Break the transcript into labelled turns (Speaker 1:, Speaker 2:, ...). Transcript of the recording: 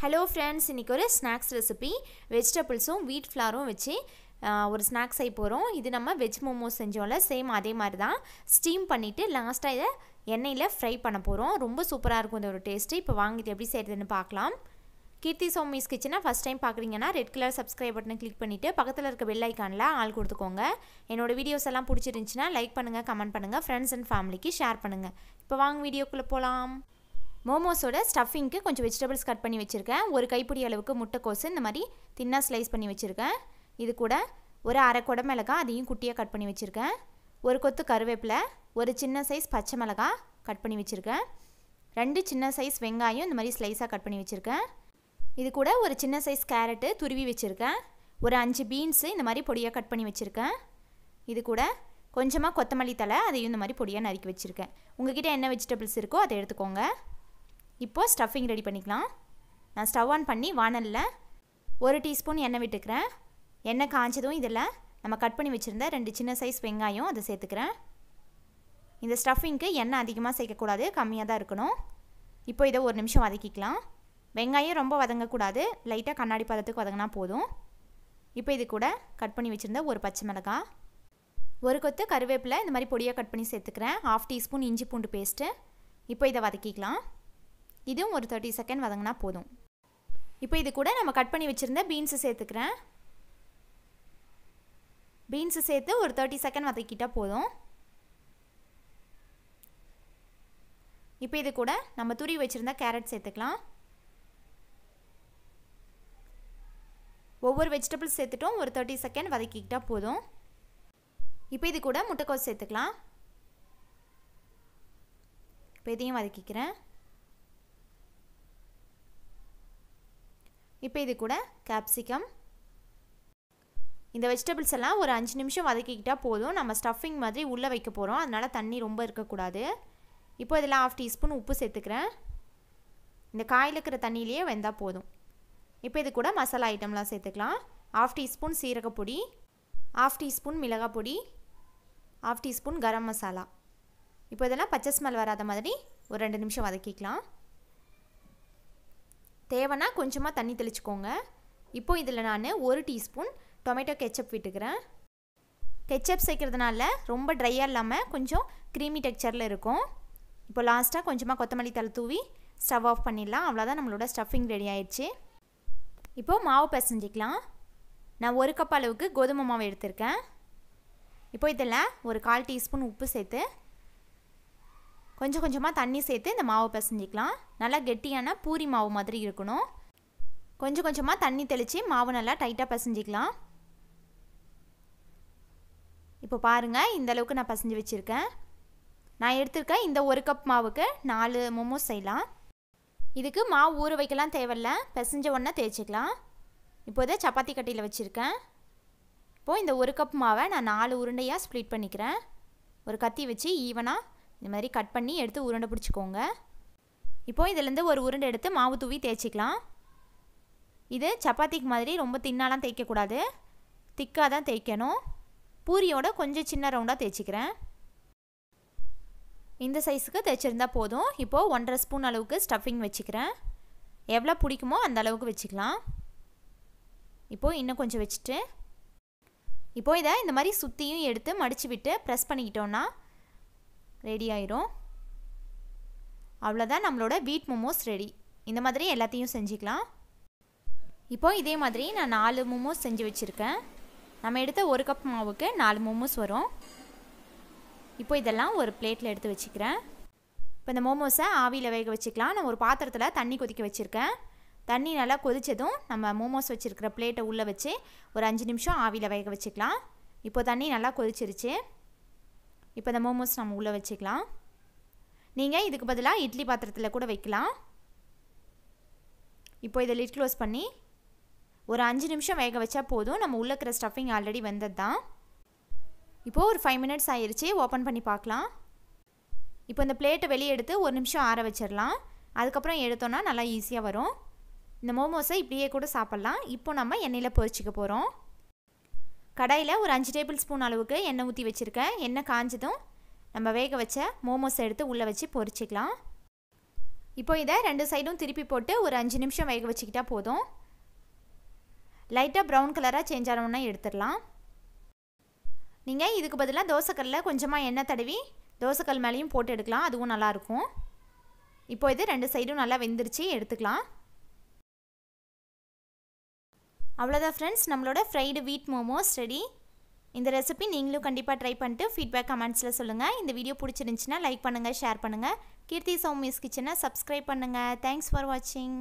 Speaker 1: hello friends இன்றைக்கி ஒரு snacks recipe வெஜிடபிள்ஸும் வீட் ஃப்ளாரும் வச்சு ஒரு ஸ்நாக்ஸ் ஆகி போகிறோம் இது நம்ம வெஜ் மோமோஸ் செஞ்சோம்ல சேம் அதே மாதிரி தான் ஸ்டீம் பண்ணிவிட்டு லாஸ்ட்டாக இதை எண்ணெயில் ஃப்ரை பண்ண போகிறோம் ரொம்ப சூப்பராக இருக்கும் இந்த ஒரு டேஸ்ட்டு இப்போ வாங்கிட்டு எப்படி செய்கிறதுன்னு பார்க்கலாம் கீர்த்தி சோமிஸ் கிச்சனை ஃபஸ்ட் டைம் பார்க்குறீங்கன்னா ரெட் கலர் சப்ஸ்கிரைப் பட்டனை கிளிக் பண்ணிவிட்டு பக்கத்தில் இருக்க பெல் ஐக்கானில் ஆள் கொடுத்துக்கோங்க என்னோடய வீடியோஸ் எல்லாம் பிடிச்சிருந்துச்சின்னா லைக் பண்ணுங்கள் கமெண்ட் பண்ணுங்கள் ஃப்ரெண்ட்ஸ் அண்ட் ஃபேமிலிக்கு ஷேர் பண்ணுங்கள் இப்போ வாங்க வீடியோக்குள்ளே போகலாம் மோமோஸோட ஸ்டஃபிங்க்கு கொஞ்சம் வெஜிடபிள்ஸ் கட் பண்ணி வச்சுருக்கேன் ஒரு கைப்பிடி அளவுக்கு முட்டைக்கோசு இந்த மாதிரி தின்னாக ஸ்லைஸ் பண்ணி வச்சுருக்கேன் இது கூட ஒரு அரை குடை மிளகாய் அதையும் குட்டியாக கட் பண்ணி வச்சுருக்கேன் ஒரு கொத்து கருவேப்பிலை ஒரு சின்ன சைஸ் பச்சை மிளகா கட் பண்ணி வச்சுருக்கேன் ரெண்டு சின்ன சைஸ் வெங்காயம் இந்த மாதிரி ஸ்லைஸாக கட் பண்ணி வச்சுருக்கேன் இது கூட ஒரு சின்ன சைஸ் கேரட்டு துருவி வச்சுருக்கேன் ஒரு அஞ்சு பீன்ஸு இந்த மாதிரி பொடியாக கட் பண்ணி வச்சுருக்கேன் இது கூட கொஞ்சமாக கொத்தமல்லி தலை அதையும் இந்த மாதிரி பொடியாக நறுக்கி வச்சுருக்கேன் உங்ககிட்ட என்ன வெஜிடபிள்ஸ் இருக்கோ அதை எடுத்துக்கோங்க இப்போது ஸ்டஃபிங் ரெடி பண்ணிக்கலாம் நான் ஸ்டவ் ஆன் பண்ணி வானலில் ஒரு டீஸ்பூன் எண்ணெய் விட்டுக்கிறேன் எண்ணெய் காய்ச்சதும் இதில் நம்ம கட் பண்ணி வச்சுருந்த ரெண்டு சின்ன சைஸ் வெங்காயம் அதை சேர்த்துக்கிறேன் இந்த ஸ்டஃபிங்க்கு எண்ணெய் அதிகமாக சேர்க்கக்கூடாது கம்மியாக தான் இருக்கணும் இப்போ இதை ஒரு நிமிஷம் வதக்கிக்கலாம் வெங்காயம் ரொம்ப வதங்கக்கூடாது லைட்டாக கண்ணாடி பதத்துக்கு வதங்கினா போதும் இப்போ இது கூட கட் பண்ணி வச்சுருந்த ஒரு பச்சை மிளகாய் ஒரு கொத்து கருவேப்பில் இந்த மாதிரி பொடியாக கட் பண்ணி சேர்த்துக்கிறேன் ஹாஃப் டீஸ்பூன் இஞ்சி பூண்டு பேஸ்ட்டு இப்போ இதை வதக்கிக்கலாம் இதுவும் ஒரு தேர்ட்டி செகண்ட் வதங்கினா போதும் இப்போ இது கூட நம்ம கட் பண்ணி வச்சுருந்த பீன்ஸை சேர்த்துக்கிறேன் பீன்ஸு சேர்த்து ஒரு தேர்ட்டி செகண்ட் வதக்கிட்டால் போதும் இப்போ இது கூட நம்ம துரி வச்சுருந்த கேரட் சேர்த்துக்கலாம் ஒவ்வொரு வெஜிடபிள்ஸ் சேர்த்துட்டும் ஒரு தேர்ட்டி செகண்ட் வதக்கிக்கிட்டால் போதும் இப்போ இது கூட முட்டைக்கோஸ் சேர்த்துக்கலாம் இப்போ இதையும் வதக்கிக்கிறேன் இப்போ இது கூட கேப்சிகம் இந்த வெஜிடபிள்ஸ் எல்லாம் ஒரு அஞ்சு நிமிஷம் வதக்கிக்கிட்டால் போதும் நம்ம ஸ்டஃபிங் மாதிரி உள்ளே வைக்க போகிறோம் அதனால் தண்ணி ரொம்ப இருக்கக்கூடாது இப்போ இதில் ஆஃப் டீஸ்பூன் உப்பு சேர்த்துக்கிறேன் இந்த காயில் இருக்கிற தண்ணியிலேயே வெந்தால் போதும் இப்போ இது கூட மசாலா ஐட்டம்லாம் சேர்த்துக்கலாம் ஆஃப் டீஸ்பூன் சீரகப்பொடி ஆஃப் டீஸ்பூன் மிளகாய் பொடி ஆஃப் டீஸ்பூன் கரம் மசாலா இப்போ இதெல்லாம் பச்சை ஸ்மெல் வராத மாதிரி ஒரு ரெண்டு நிமிஷம் வதக்கிக்கலாம் தேவைன்னா கொஞ்சமாக தண்ணி தெளிச்சுக்கோங்க இப்போது இதில் நான் ஒரு டீஸ்பூன் டொமேட்டோ கெச்சப் விட்டுக்கிறேன் கெச்சப் சேர்க்குறதுனால ரொம்ப ட்ரையாக இல்லாமல் கொஞ்சம் க்ரீமி டெக்ஸ்சரில் இருக்கும் இப்போ லாஸ்ட்டாக கொஞ்சமாக கொத்தமல்லி தலை தூவி ஸ்டவ் ஆஃப் பண்ணிடலாம் அவ்வளோதான் நம்மளோட ஸ்டஃபிங் ரெடி ஆயிடுச்சு இப்போது மாவு பசஞ்சிக்கலாம் நான் ஒரு கப் அளவுக்கு கோதுமை மாவு எடுத்திருக்கேன் இப்போ இதில் ஒரு கால் டீஸ்பூன் உப்பு சேர்த்து கொஞ்சம் கொஞ்சமாக தண்ணி சேர்த்து இந்த மாவை பிசைஞ்சிக்கலாம் நல்லா கெட்டியான பூரி மாவு மாதிரி இருக்கணும் கொஞ்சம் கொஞ்சமாக தண்ணி தெளித்து மாவு நல்லா டைட்டாக பிசைஞ்சிக்கலாம் இப்போ பாருங்கள் இந்தளவுக்கு நான் பசஞ்சு வச்சுருக்கேன் நான் எடுத்திருக்கேன் இந்த ஒரு கப் மாவுக்கு நாலு மோமோஸ் செய்யலாம் இதுக்கு மாவு ஊற வைக்கலாம் தேவையில்ல பிசைஞ்ச உடனே தேய்ச்சிக்கலாம் இப்போதே சப்பாத்தி கட்டியில் வச்சுருக்கேன் இப்போது இந்த ஒரு கப் மாவை நான் நாலு உருண்டையாக ஸ்ப்ளிட் பண்ணிக்கிறேன் ஒரு கத்தி வச்சு ஈவனாக இந்த மாதிரி கட் பண்ணி எடுத்து உருண்டை பிடிச்சிக்கோங்க இப்போது இதிலேருந்து ஒரு உருண்டை எடுத்து மாவு தூவி தேய்ச்சிக்கலாம் இது சப்பாத்திக்கு மாதிரி ரொம்ப தின்னாலாம் தேய்க்கக்கூடாது திக்காக தான் தேய்க்கணும் பூரியோட கொஞ்சம் சின்ன ரவுண்டாக தேய்ச்சிக்கிறேன் இந்த சைஸுக்கு தேய்ச்சிருந்தால் போதும் இப்போது ஒன்றரை ஸ்பூன் அளவுக்கு ஸ்டஃபிங் வச்சுக்கிறேன் எவ்வளோ பிடிக்குமோ அந்த அளவுக்கு வச்சுக்கலாம் இப்போது இன்னும் கொஞ்சம் வச்சுட்டு இப்போது இதை இந்த மாதிரி சுற்றியும் எடுத்து மடித்து விட்டு ப்ரெஸ் பண்ணிக்கிட்டோன்னா ரெடி ஆயிரும் அவ்வளோதான் நம்மளோட வீட் மோமோஸ் ரெடி இந்த மாதிரி எல்லாத்தையும் செஞ்சுக்கலாம் இப்போ இதே மாதிரி நான் நாலு மோமோஸ் செஞ்சு வச்சுருக்கேன் நம்ம எடுத்த ஒரு கப் மாவுக்கு நாலு மோமோஸ் வரும் இப்போ இதெல்லாம் ஒரு பிளேட்டில் எடுத்து வச்சுக்கிறேன் இப்போ இந்த மோமோஸை ஆவியில் வேக வச்சுக்கலாம் நான் ஒரு பாத்திரத்தில் தண்ணி கொதிக்க வச்சுருக்கேன் தண்ணி நல்லா கொதித்ததும் நம்ம மோமோஸ் வச்சுருக்கிற பிளேட்டை உள்ளே வச்சு ஒரு அஞ்சு நிமிஷம் ஆவியில் வேக வச்சுக்கலாம் இப்போ தண்ணி நல்லா கொதிச்சிருச்சு இப்போ இந்த மோமோஸ் நம்ம உள்ளே வச்சுக்கலாம் நீங்கள் இதுக்கு பதிலாக இட்லி பாத்திரத்தில் கூட வைக்கலாம் இப்போ இதை லிட் க்ளோஸ் பண்ணி ஒரு அஞ்சு நிமிஷம் வேக வச்சா போதும் நம்ம உள்ளே இருக்கிற ஸ்டஃபிங் ஆல்ரெடி வந்தது தான் இப்போது ஒரு ஃபைவ் மினிட்ஸ் ஆயிடுச்சு ஓப்பன் பண்ணி பார்க்கலாம் இப்போ இந்த பிளேட்டை வெளியே எடுத்து ஒரு நிமிஷம் ஆற வச்சிடலாம் அதுக்கப்புறம் எடுத்தோன்னா நல்லா ஈஸியாக வரும் இந்த மோமோஸை இப்படியே கூட சாப்பிட்லாம் இப்போ நம்ம எண்ணெயில் பொரிச்சிக்க போகிறோம் கடாயில் ஒரு அஞ்சு டேபிள் ஸ்பூன் அளவுக்கு எண்ணெய் ஊற்றி வச்சுருக்கேன் எண்ணெய் காஞ்சதும் நம்ம வேக வச்ச மோமோஸ் எடுத்து உள்ளே வச்சு பொறிச்சிக்கலாம் இப்போ இதை ரெண்டு சைடும் திருப்பி போட்டு ஒரு அஞ்சு நிமிஷம் வேக வச்சுக்கிட்டா போதும் லைட்டாக ப்ரௌன் கலராக சேஞ்ச் ஆனோன்னா எடுத்துடலாம் நீங்கள் இதுக்கு பதிலாக தோசைக்கல்லில் கொஞ்சமாக எண்ணெய் தடவி தோசைக்கல் மேலேயும் போட்டு எடுக்கலாம் அதுவும் நல்லாயிருக்கும் இப்போ இது ரெண்டு சைடும் நல்லா வெந்துருச்சு எடுத்துக்கலாம் அவ்வளோதான் ஃப்ரெண்ட்ஸ் நம்மளோட ஃப்ரைடு வீட் மோமோஸ் ரெடி இந்த ரெசிபி நீங்களும் கண்டிப்பாக ட்ரை பண்ணிட்டு ஃபீட்பேக் கமெண்ட்ஸில் சொல்லுங்கள் இந்த வீடியோ பிடிச்சிருந்துச்சின்னா லைக் பண்ணுங்கள் ஷேர் பண்ணுங்கள் கீர்த்தி சௌமிஸ் கிச்சனை சப்ஸ்கிரைப் பண்ணுங்கள் தேங்க்ஸ் ஃபார் வாட்சிங்